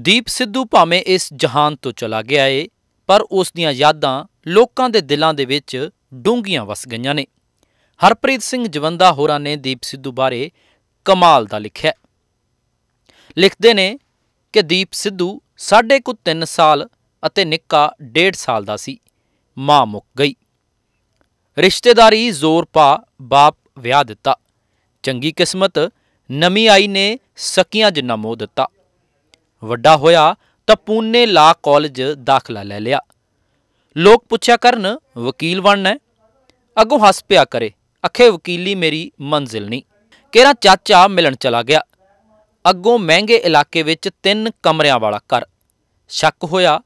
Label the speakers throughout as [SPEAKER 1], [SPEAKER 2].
[SPEAKER 1] ਦੀਪ ਸਿੱਧੂ ਭਾਵੇਂ ਇਸ ਜਹਾਨ ਤੋਂ ਚਲਾ ਗਿਆ ਏ ਪਰ ਉਸ ਦੀਆਂ ਯਾਦਾਂ ਲੋਕਾਂ ਦੇ ਦਿਲਾਂ ਦੇ ਵਿੱਚ ਡੂੰਘੀਆਂ ਵਸ ਗਈਆਂ ਨੇ ਹਰਪ੍ਰੀਤ ਸਿੰਘ ਜਵੰਦਾ ਹੋਰਾਂ ਨੇ ਦੀਪ ਸਿੱਧੂ ਬਾਰੇ ਕਮਾਲ ਦਾ ਲਿਖਿਆ ਲਿਖਦੇ ਨੇ ਕਿ ਦੀਪ ਸਿੱਧੂ ਸਾਢੇ ਕੁ 3 ਸਾਲ ਅਤੇ ਨਿੱਕਾ 1.5 ਸਾਲ ਦਾ ਸੀ ਮਾਂ ਮੁੱਕ ਗਈ ਰਿਸ਼ਤੇਦਾਰੀ ਜ਼ੋਰ ਪਾ ਬਾਪ ਵਿਆਹ ਦਿੱਤਾ ਚੰਗੀ ਕਿਸਮਤ ਨਮੀ ਆਈ ਨੇ ਸਕੀਆਂ ਜਿੰਨਾ ਮੋਹ ਦਿੱਤਾ ਵੱਡਾ ਹੋਇਆ ਤਾਂ ਪੂਨੇ ਲਾ ਕਾਲਜ ਦਾਖਲਾ ਲੈ ਲਿਆ ਲੋਕ ਪੁੱਛਿਆ ਕਰਨ ਵਕੀਲ ਬਣਨਾ ਅੱਗੋਂ ਹੱਸ ਪਿਆ ਕਰੇ ਅਖੇ ਵਕੀਲੀ ਮੇਰੀ ਮੰਜ਼ਿਲ ਨਹੀਂ ਕਿਹੜਾ ਚਾਚਾ ਮਿਲਣ ਚਲਾ ਗਿਆ ਅੱਗੋਂ ਮਹਿੰਗੇ ਇਲਾਕੇ ਵਿੱਚ ਤਿੰਨ ਕਮਰਿਆਂ ਵਾਲਾ ਘਰ ਸ਼ੱਕ ਹੋਇਆ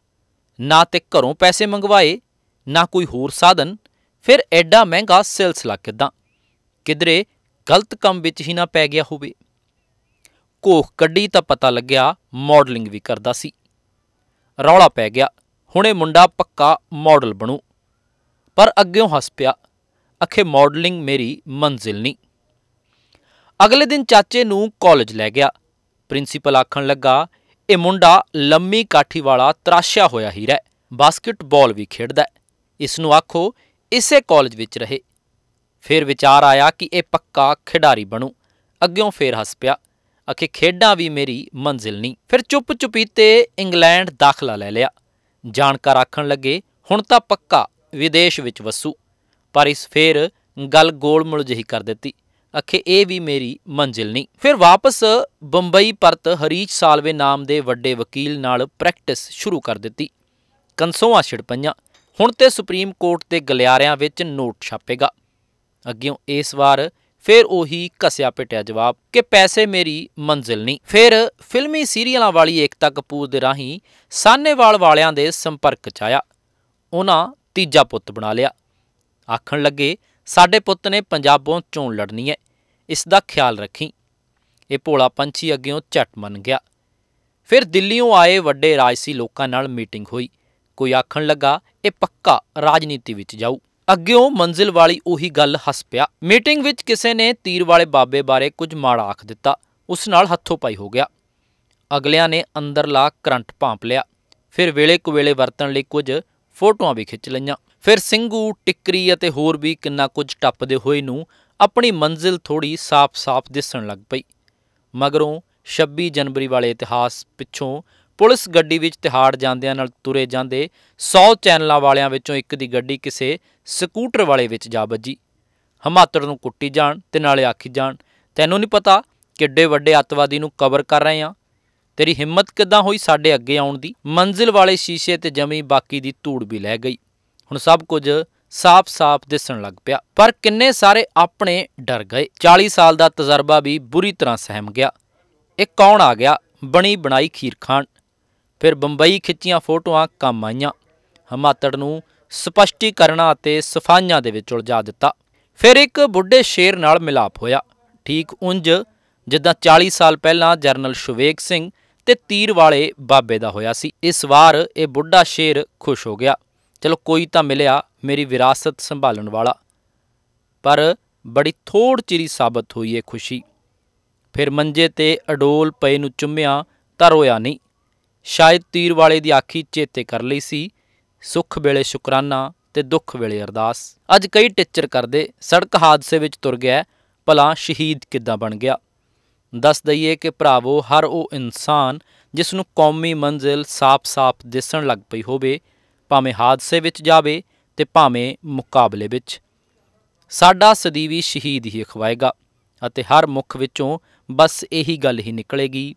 [SPEAKER 1] ਨਾ ਤੇ ਘਰੋਂ ਪੈਸੇ ਮੰਗਵਾਏ ਨਾ ਕੋਈ ਹੋਰ ਸਾਧਨ ਫਿਰ ਐਡਾ ਮਹਿੰਗਾ ਸਿਲਸਿਲਾ ਕਿਦਾਂ ਕਿਧਰੇ ਗਲਤ ਕੰਮ ਵਿੱਚ ਹੀ ਨਾ ਪੈ ਗਿਆ ਹੋਵੇ ਕੋਖ ਕੱਢੀ ਤਾਂ ਪਤਾ ਲੱਗਿਆ ਮਾਡਲਿੰਗ ਵੀ ਕਰਦਾ ਸੀ ਰੌਲਾ ਪੈ ਗਿਆ ਹੁਣੇ ਮੁੰਡਾ ਪੱਕਾ ਮਾਡਲ ਬਣੂ ਪਰ ਅੱਗਿਓਂ ਹੱਸ ਪਿਆ ਅਖੇ ਮਾਡਲਿੰਗ ਮੇਰੀ ਮੰਜ਼ਿਲ ਨਹੀਂ ਅਗਲੇ ਦਿਨ ਚਾਚੇ ਨੂੰ ਕਾਲਜ ਲੈ ਗਿਆ ਪ੍ਰਿੰਸੀਪਲ ਆਖਣ ਲੱਗਾ ਇਹ ਮੁੰਡਾ ਲੰਮੀ ਕਾਠੀ ਵਾਲਾ ਤਰਾਸ਼ਿਆ ਹੋਇਆ ਹੀਰਾ ਬਾਸਕਟਬਾਲ ਵੀ ਖੇਡਦਾ ਇਸ ਨੂੰ ਆਖੋ ਇਸੇ ਕਾਲਜ ਵਿੱਚ ਰਹੇ ਫਿਰ ਵਿਚਾਰ ਆਇਆ ਕਿ ਇਹ ਪੱਕਾ ਖਿਡਾਰੀ ਬਣੂ ਅੱਗਿਓਂ ਫੇਰ ਹੱਸ ਪਿਆ ਅਖੇ ਖੇਡਾਂ ਵੀ ਮੇਰੀ ਮੰਜ਼ਿਲ ਨਹੀਂ ਫਿਰ ਚੁੱਪ ਚੁਪੀਤੇ ਇੰਗਲੈਂਡ ਦਾਖਲਾ ਲੈ ਲਿਆ ਜਾਣਕਾਰ ਆਖਣ ਲੱਗੇ ਹੁਣ ਤਾਂ ਪੱਕਾ ਵਿਦੇਸ਼ ਵਿੱਚ ਵਸੂ ਪਰ ਇਸ ਫੇਰ ਗੱਲ ਗੋਲਮੁਲ ਜਹੀ ਕਰ ਦਿੱਤੀ ਅਖੇ ਇਹ ਵੀ ਮੇਰੀ ਮੰਜ਼ਿਲ ਨਹੀਂ ਫਿਰ ਵਾਪਸ ਬੰਬਈ ਪਰਤ ਹਰੀਸ਼ ਸਾਲਵੇ ਨਾਮ ਦੇ ਵੱਡੇ ਵਕੀਲ ਨਾਲ ਪ੍ਰੈਕਟਿਸ ਸ਼ੁਰੂ ਕਰ ਦਿੱਤੀ ਕੰਸੋਆਂ ਛਿੜ ਪਈਆਂ ਹੁਣ ਤੇ ਸੁਪਰੀਮ ਕੋਰਟ ਦੇ ਗਲਿਆਰਿਆਂ ਵਿੱਚ ਨੋਟ ਛਾਪੇਗਾ ਅੱਗੇ ਇਸ ਵਾਰ ਫਿਰ ਉਹੀ ਕਸਿਆ ਪਟਿਆ ਜਵਾਬ ਕਿ ਪੈਸੇ ਮੇਰੀ ਮੰਜ਼ਿਲ ਨਹੀਂ ਫਿਰ ਫਿਲਮੀ ਸੀਰੀਅਲਾਂ ਵਾਲੀ ਏਕਤਾ ਕਪੂਰ ਦੇ ਰਾਹੀਂ ਸਾਨੇਵਾਲ ਵਾਲਿਆਂ ਦੇ ਸੰਪਰਕ ਚ ਆਇਆ ਉਹਨਾਂ ਤੀਜਾ ਪੁੱਤ ਬਣਾ ਲਿਆ ਆਖਣ ਲੱਗੇ ਸਾਡੇ ਪੁੱਤ ਨੇ ਪੰਜਾਬੋਂ ਚੋਣ ਲੜਨੀ ਹੈ ਇਸ ਦਾ ਖਿਆਲ ਰੱਖੀ ਇਹ ਭੋਲਾ ਪੰਛੀ ਅੱਗੇੋਂ ਝਟ ਮੰਨ ਗਿਆ ਫਿਰ ਦਿੱਲੀੋਂ ਆਏ ਵੱਡੇ ਰਾਜਸੀ ਲੋਕਾਂ ਨਾਲ ਮੀਟਿੰਗ ਹੋਈ ਕੋਈ ਆਖਣ ਲੱਗਾ ਇਹ ਪੱਕਾ ਰਾਜਨੀਤੀ ਵਿੱਚ ਜਾਊ ਅੱਗਿਓਂ ਮੰਜ਼ਿਲ ਵਾਲੀ ਉਹੀ ਗੱਲ ਹੱਸ ਪਿਆ ਮੀਟਿੰਗ ਵਿੱਚ ਕਿਸੇ ਨੇ ਤੀਰ ਵਾਲੇ ਬਾਬੇ ਬਾਰੇ ਕੁਝ ਮਾੜਾ ਆਖ ਦਿੱਤਾ ਉਸ ਨਾਲ ਹੱਥੋਂ ਪਾਈ ਹੋ ਗਿਆ ਅਗਲਿਆਂ ਨੇ ਅੰਦਰ ਲਾ ਕਰੰਟ ਭਾਂਪ ਲਿਆ ਫਿਰ ਵੇਲੇ ਕੁਵੇਲੇ ਵਰਤਣ ਲਈ ਕੁਝ ਫੋਟੋਆਂ ਵੀ ਖਿੱਚ ਲਈਆਂ ਫਿਰ ਸਿੰਘੂ ਟਿੱਕਰੀ ਅਤੇ ਹੋਰ ਵੀ ਕਿੰਨਾ ਕੁਝ ਟੱਪਦੇ ਹੋਏ ਨੂੰ ਆਪਣੀ ਮੰਜ਼ਿਲ ਥੋੜੀ ਸਾਫ਼-ਸਾਫ਼ ਦਿਸਣ ਲੱਗ ਪਈ ਮਗਰੋਂ 26 ਜਨਵਰੀ ਵਾਲੇ ਇਤਿਹਾਸ ਪਿੱਛੋਂ ਪੁਲਿਸ ਗੱਡੀ ਵਿੱਚ ਤਿਹਾੜ ਜਾਂਦਿਆਂ ਨਾਲ ਤੁਰੇ ਜਾਂਦੇ 100 ਚੈਨਲਾਂ ਵਾਲਿਆਂ ਵਿੱਚੋਂ ਇੱਕ ਦੀ ਗੱਡੀ ਕਿਸੇ ਸਕੂਟਰ ਵਾਲੇ ਵਿੱਚ ਜਾ ਵੱਜੀ ਹਮਾਤੜ ਨੂੰ ਕੁੱਟੀ ਜਾਣ ਤੇ ਨਾਲੇ ਆਖੀ ਜਾਣ ਤੈਨੂੰ ਨਹੀਂ ਪਤਾ ਕਿੱਡੇ ਵੱਡੇ ਅੱਤਵਾਦੀ ਨੂੰ ਕਵਰ ਕਰ ਰਹੇ ਆ ਤੇਰੀ ਹਿੰਮਤ ਕਿੱਦਾਂ ਹੋਈ ਸਾਡੇ ਅੱਗੇ ਆਉਣ ਦੀ ਮੰਜ਼ਿਲ ਵਾਲੇ ਸ਼ੀਸ਼ੇ ਤੇ ਜਮੀ ਬਾਕੀ ਦੀ ਧੂੜ ਵੀ ਲੈ ਗਈ ਹੁਣ ਸਭ ਕੁਝ ਸਾਫ਼-ਸਾਫ਼ ਦਿਸਣ ਲੱਗ ਪਿਆ ਪਰ ਕਿੰਨੇ ਸਾਰੇ ਆਪਣੇ ਡਰ ਗਏ 40 ਸਾਲ ਦਾ ਤਜਰਬਾ ਵੀ ਬੁਰੀ ਤਰ੍ਹਾਂ ਸਹਿਮ ਗਿਆ ਇਹ ਕੌਣ ਆ ਗਿਆ ਬਣੀ ਬਣਾਈ ਖੀਰ ਫਿਰ ਬੰਬਈ ਖਿੱਚੀਆਂ ਫੋਟੋਆਂ ਕੰਮ ਆਈਆਂ ਹਮਾਤੜ ਨੂੰ ਸਪਸ਼ਟੀਕਰਨਾਂ ਅਤੇ ਸਫਾਈਆਂ ਦੇ ਵਿੱਚ ਉਲਝਾ ਦਿੱਤਾ ਫਿਰ ਇੱਕ ਬੁੱਢੇ ਸ਼ੇਰ ਨਾਲ ਮਿਲਾਪ ਹੋਇਆ ਠੀਕ ਉੰਜ ਜਿੱਦਾਂ 40 ਸਾਲ ਪਹਿਲਾਂ ਜਰਨਲ ਸ਼ਵੇਕ ਸਿੰਘ ਤੇ ਤੀਰ ਵਾਲੇ ਬਾਬੇ ਦਾ ਹੋਇਆ ਸੀ ਇਸ ਵਾਰ ਇਹ ਬੁੱਢਾ ਸ਼ੇਰ ਖੁਸ਼ ਹੋ ਗਿਆ ਚਲੋ ਕੋਈ ਤਾਂ ਮਿਲਿਆ ਮੇਰੀ ਵਿਰਾਸਤ ਸੰਭਾਲਣ ਵਾਲਾ ਪਰ ਬੜੀ ਥੋੜ ਚਿਰੀ ਸਾਬਤ ਹੋਈ ਇਹ ਖੁਸ਼ੀ ਫਿਰ ਮੰਜੇ ਤੇ ਅਡੋਲ ਪਏ ਨੂੰ ਚੁੰਮਿਆ ਤਾਂ ਰੋਇਆ ਨਹੀਂ ਸ਼ਾਇਦ ਤੀਰ ਵਾਲੇ ਦੀ ਆਖੀ ਚੇਤੇ ਕਰ ਲਈ ਸੀ ਸੁੱਖ ਵੇਲੇ ਸ਼ੁਕਰਾਨਾ ਤੇ ਦੁੱਖ ਵੇਲੇ ਅਰਦਾਸ ਅੱਜ ਕਈ ਟੀਚਰ ਕਰਦੇ ਸੜਕ ਹਾਦਸੇ ਵਿੱਚ ਤੁਰ ਗਿਆ ਭਲਾ ਸ਼ਹੀਦ ਕਿੱਦਾਂ ਬਣ ਗਿਆ ਦੱਸ ਦਈਏ ਕਿ ਭਰਾਵੋ ਹਰ ਉਹ ਇਨਸਾਨ ਜਿਸ ਨੂੰ ਕੌਮੀ ਮੰਜ਼ਿਲ ਸਾਫ਼-ਸਾਫ਼ ਦਿਸਣ ਲੱਗ ਪਈ ਹੋਵੇ ਭਾਵੇਂ ਹਾਦਸੇ ਵਿੱਚ ਜਾਵੇ ਤੇ ਭਾਵੇਂ ਮੁਕਾਬਲੇ ਵਿੱਚ ਸਾਡਾ ਸਦੀਵੀ ਸ਼ਹੀਦ ਹੀ ਖਵਾਏਗਾ ਅਤੇ ਹਰ ਮੁਖ ਵਿੱਚੋਂ ਬਸ ਇਹੀ ਗੱਲ ਹੀ ਨਿਕਲੇਗੀ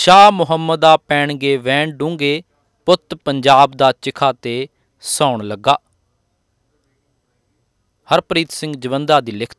[SPEAKER 1] ਸ਼ਾਹ ਮੁਹੰਮਦ ਆ ਪੈਣਗੇ ਵੈਣ ਡੂੰਗੇ ਪੁੱਤ ਪੰਜਾਬ ਦਾ ਚਿਖਾ ਤੇ ਸੌਣ ਲੱਗਾ ਹਰਪ੍ਰੀਤ ਸਿੰਘ ਜਵੰਦਾ ਦੀ ਲਿਖਤ